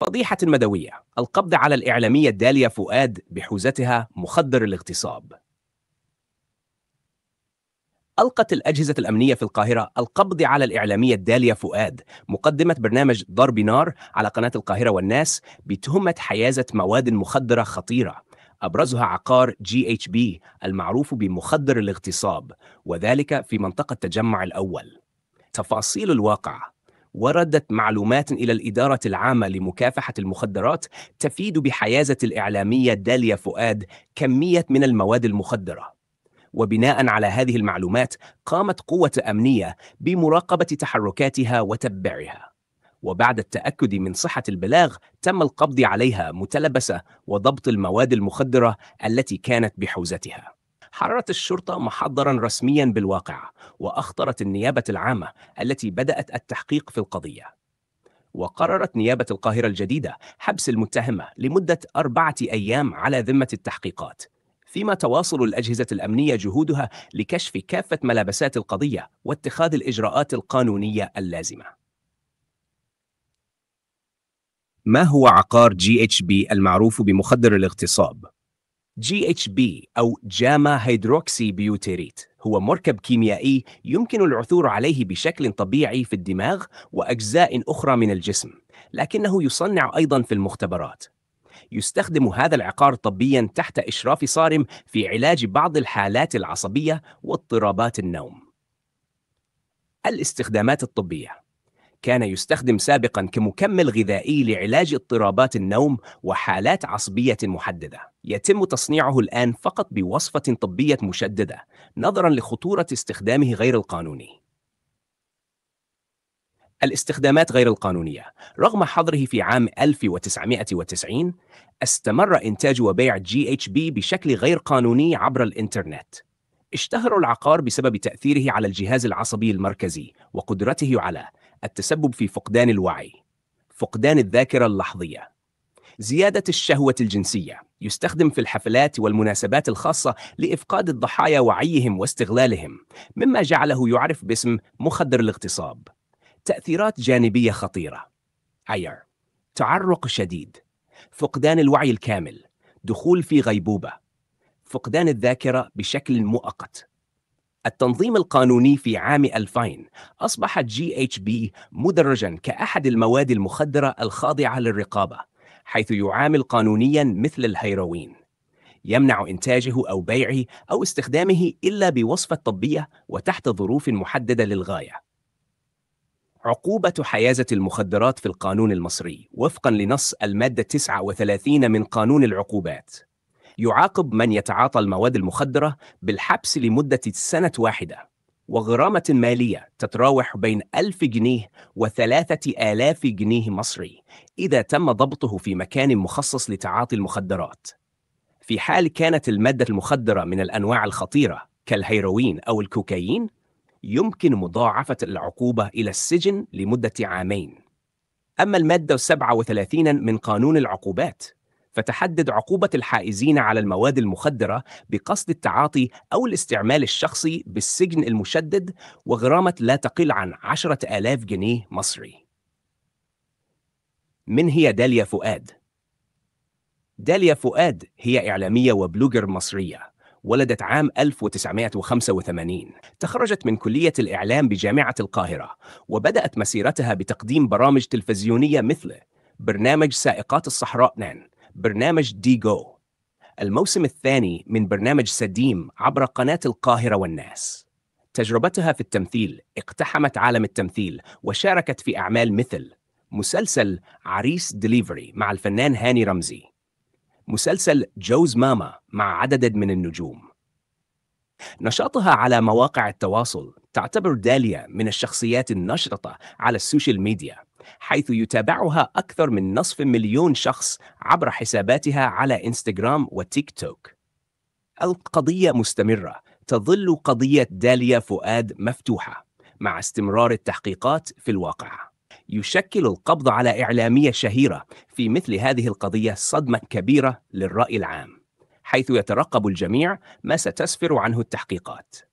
فضيحة مدوية القبض على الإعلامية الدالية فؤاد بحوزتها مخدر الاغتصاب ألقت الأجهزة الأمنية في القاهرة القبض على الإعلامية الدالية فؤاد مقدمة برنامج ضرب نار على قناة القاهرة والناس بتهمة حيازة مواد مخدرة خطيرة أبرزها عقار جي اتش بي المعروف بمخدر الاغتصاب وذلك في منطقة تجمع الأول تفاصيل الواقع وردت معلومات إلى الإدارة العامة لمكافحة المخدرات تفيد بحيازة الإعلامية داليا فؤاد كمية من المواد المخدرة وبناء على هذه المعلومات قامت قوة أمنية بمراقبة تحركاتها وتبعها وبعد التأكد من صحة البلاغ تم القبض عليها متلبسة وضبط المواد المخدرة التي كانت بحوزتها حررت الشرطة محضرا رسميا بالواقعة وأخطرت النيابة العامة التي بدأت التحقيق في القضية وقررت نيابة القاهرة الجديدة حبس المتهمة لمدة أربعة أيام على ذمة التحقيقات فيما تواصل الأجهزة الأمنية جهودها لكشف كافة ملابسات القضية واتخاذ الإجراءات القانونية اللازمة ما هو عقار جي اتش بي المعروف بمخدر الاغتصاب؟ GHB أو جاما هيدروكسي بيوتيريت هو مركب كيميائي يمكن العثور عليه بشكل طبيعي في الدماغ وأجزاء أخرى من الجسم، لكنه يصنع أيضا في المختبرات. يستخدم هذا العقار طبيا تحت إشراف صارم في علاج بعض الحالات العصبية واضطرابات النوم. الاستخدامات الطبية كان يستخدم سابقا كمكمل غذائي لعلاج اضطرابات النوم وحالات عصبية محددة يتم تصنيعه الآن فقط بوصفة طبية مشددة نظرا لخطورة استخدامه غير القانوني الاستخدامات غير القانونية رغم حظره في عام 1990 استمر إنتاج وبيع جي اتش بي بشكل غير قانوني عبر الإنترنت اشتهر العقار بسبب تأثيره على الجهاز العصبي المركزي وقدرته على التسبب في فقدان الوعي فقدان الذاكرة اللحظية زيادة الشهوة الجنسية يستخدم في الحفلات والمناسبات الخاصة لإفقاد الضحايا وعيهم واستغلالهم مما جعله يعرف باسم مخدر الاغتصاب تأثيرات جانبية خطيرة عير تعرق شديد فقدان الوعي الكامل دخول في غيبوبة فقدان الذاكرة بشكل مؤقت التنظيم القانوني في عام 2000 أصبحت جي اتش بي مدرجا كأحد المواد المخدرة الخاضعة للرقابة حيث يعامل قانونيا مثل الهيروين يمنع إنتاجه أو بيعه أو استخدامه إلا بوصفة طبية وتحت ظروف محددة للغاية عقوبة حيازة المخدرات في القانون المصري وفقا لنص المادة 39 من قانون العقوبات يعاقب من يتعاطى المواد المخدرة بالحبس لمدة سنة واحدة وغرامة مالية تتراوح بين ألف جنيه وثلاثة آلاف جنيه مصري إذا تم ضبطه في مكان مخصص لتعاطي المخدرات في حال كانت المادة المخدرة من الأنواع الخطيرة كالهيروين أو الكوكايين يمكن مضاعفة العقوبة إلى السجن لمدة عامين أما المادة 37 من قانون العقوبات فتحدد عقوبة الحائزين على المواد المخدرة بقصد التعاطي أو الاستعمال الشخصي بالسجن المشدد وغرامة لا تقل عن عشرة آلاف جنيه مصري من هي داليا فؤاد؟ داليا فؤاد هي إعلامية وبلوجر مصرية ولدت عام 1985 تخرجت من كلية الإعلام بجامعة القاهرة وبدأت مسيرتها بتقديم برامج تلفزيونية مثل برنامج سائقات الصحراء نان برنامج دي جو الموسم الثاني من برنامج سديم عبر قناة القاهرة والناس تجربتها في التمثيل اقتحمت عالم التمثيل وشاركت في أعمال مثل مسلسل عريس دليفري مع الفنان هاني رمزي مسلسل جوز ماما مع عدد من النجوم نشاطها على مواقع التواصل تعتبر داليا من الشخصيات النشطة على السوشيال ميديا حيث يتابعها أكثر من نصف مليون شخص عبر حساباتها على إنستغرام وتيك توك. القضية مستمرة، تظل قضية داليا فؤاد مفتوحة مع استمرار التحقيقات في الواقع. يشكل القبض على إعلامية شهيرة في مثل هذه القضية صدمة كبيرة للرأي العام، حيث يترقب الجميع ما ستسفر عنه التحقيقات.